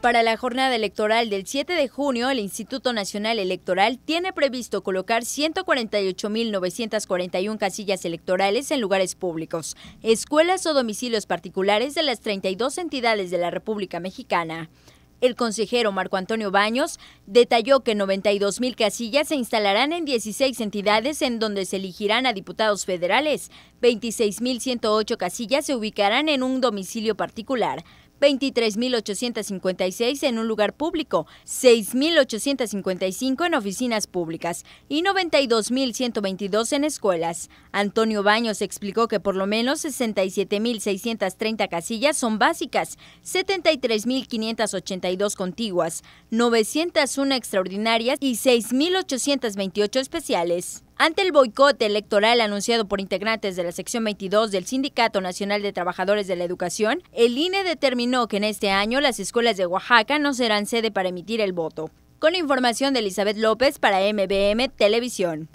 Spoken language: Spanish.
Para la jornada electoral del 7 de junio, el Instituto Nacional Electoral tiene previsto colocar 148.941 casillas electorales en lugares públicos, escuelas o domicilios particulares de las 32 entidades de la República Mexicana. El consejero Marco Antonio Baños detalló que 92.000 casillas se instalarán en 16 entidades en donde se elegirán a diputados federales. 26.108 casillas se ubicarán en un domicilio particular, 23.856 en un lugar público, 6.855 en oficinas públicas y 92.122 en escuelas. Antonio Baños explicó que por lo menos 67.630 casillas son básicas, 73.582 contiguas, 901 extraordinarias y 6.828 especiales. Ante el boicot electoral anunciado por integrantes de la sección 22 del Sindicato Nacional de Trabajadores de la Educación, el INE determinó que en este año las escuelas de Oaxaca no serán sede para emitir el voto. Con información de Elizabeth López para MBM Televisión.